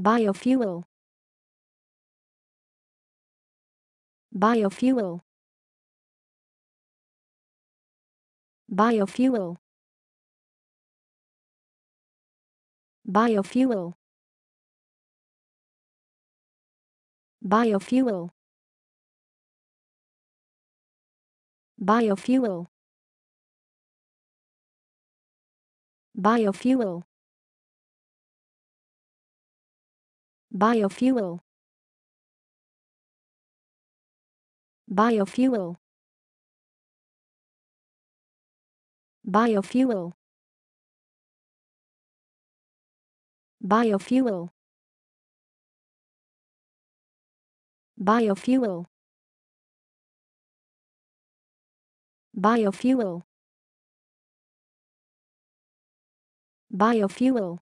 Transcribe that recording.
Biofuel Biofuel Biofuel Biofuel Biofuel Biofuel Biofuel Biofuel Biofuel Biofuel Biofuel Biofuel Biofuel Biofuel